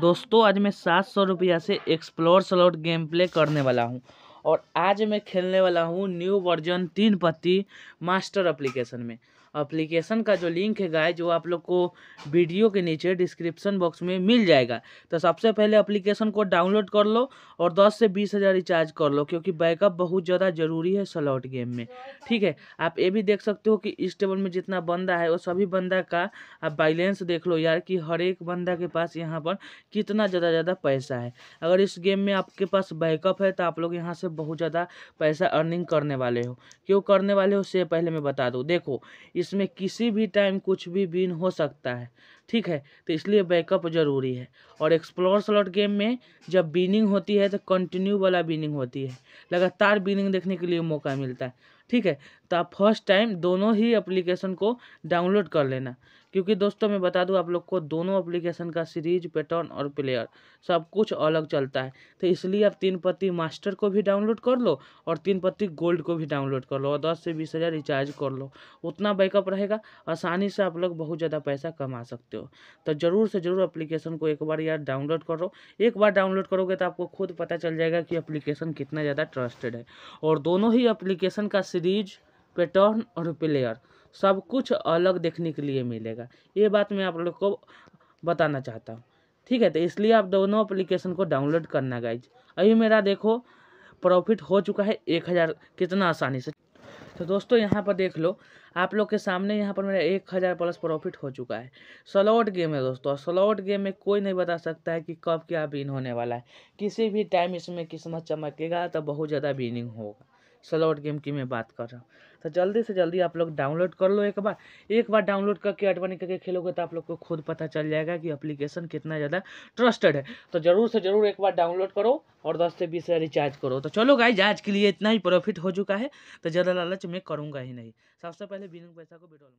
दोस्तों आज मैं सात सौ रुपया से एक्सप्लोर स्लॉट गेम प्ले करने वाला हूँ और आज मैं खेलने वाला हूँ न्यू वर्जन तीन पत्ती मास्टर एप्लीकेशन में अप्लीकेशन का जो लिंक है गाय जो आप लोग को वीडियो के नीचे डिस्क्रिप्शन बॉक्स में मिल जाएगा तो सबसे पहले अप्लीकेशन को डाउनलोड कर लो और दस से बीस हज़ार रिचार्ज कर लो क्योंकि बैकअप बहुत ज़्यादा ज़रूरी है स्लॉट गेम में ठीक है आप ये भी देख सकते हो कि इस टेबल में जितना बंदा है वो सभी बंदा का आप बैलेंस देख लो यार कि हर एक बंदा के पास यहाँ पर कितना ज़्यादा ज़्यादा पैसा है अगर इस गेम में आपके पास बैकअप है तो आप लोग यहाँ से बहुत ज़्यादा पैसा अर्निंग करने वाले हो क्यों करने वाले हो से पहले मैं बता दूँ देखो इस इसमें किसी भी टाइम कुछ भी बिन हो सकता है ठीक है तो इसलिए बैकअप ज़रूरी है और एक्सप्लोर स्लॉट गेम में जब बिनिंग होती है तो कंटिन्यू वाला बिनिंग होती है लगातार बिनिंग देखने के लिए मौका मिलता है ठीक है तो आप फर्स्ट टाइम दोनों ही एप्लीकेशन को डाउनलोड कर लेना क्योंकि दोस्तों मैं बता दूं आप लोग को दोनों एप्लीकेशन का सीरीज पैटर्न और प्लेयर सब कुछ अलग चलता है तो इसलिए आप तीन पत्ती मास्टर को भी डाउनलोड कर लो और तीन पत्ती गोल्ड को भी डाउनलोड कर लो और दस से बीस हज़ार रिचार्ज कर लो उतना बैकअप रहेगा आसानी से आप लोग बहुत ज़्यादा पैसा कमा सकते हो तो ज़रूर से ज़रूर अप्लीकेशन को एक बार यार डाउनलोड करो एक बार डाउनलोड करोगे तो आपको खुद पता चल जाएगा कि अप्लीकेशन कितना ज़्यादा ट्रस्टेड है और दोनों ही अप्लीकेशन का सीरीज पैटर्न और प्लेयर सब कुछ अलग देखने के लिए मिलेगा ये बात मैं आप लोग को बताना चाहता हूँ ठीक है तो इसलिए आप दोनों अप्लीकेशन को डाउनलोड करना गाइज अभी मेरा देखो प्रॉफिट हो चुका है एक हज़ार कितना आसानी से तो दोस्तों यहाँ पर देख लो आप लोग के सामने यहाँ पर मेरा एक हज़ार प्लस प्रॉफिट हो चुका है स्लॉट गेम है दोस्तों स्लॉट गेम में कोई नहीं बता सकता है कि कब क्या बीन होने वाला है किसी भी टाइम इसमें किस्मत चमकेगा तो बहुत ज़्यादा बीनिंग होगा सलॉट गेम की मैं बात कर रहा हूँ तो जल्दी से जल्दी आप लोग डाउनलोड कर लो एक बार एक बार डाउनलोड करके अटवानी करके खेलोगे तो आप लोग को खुद पता चल जाएगा कि अप्लीकेशन कितना ज़्यादा ट्रस्टेड है तो ज़रूर से ज़रूर एक बार डाउनलोड करो और दस से बीस रिचार्ज करो तो चलो गाई आज के लिए इतना ही प्रॉफिट हो चुका है तो ज़्यादा लालच मैं करूँगा ही नहीं सबसे पहले बिना पैसा को बिटोल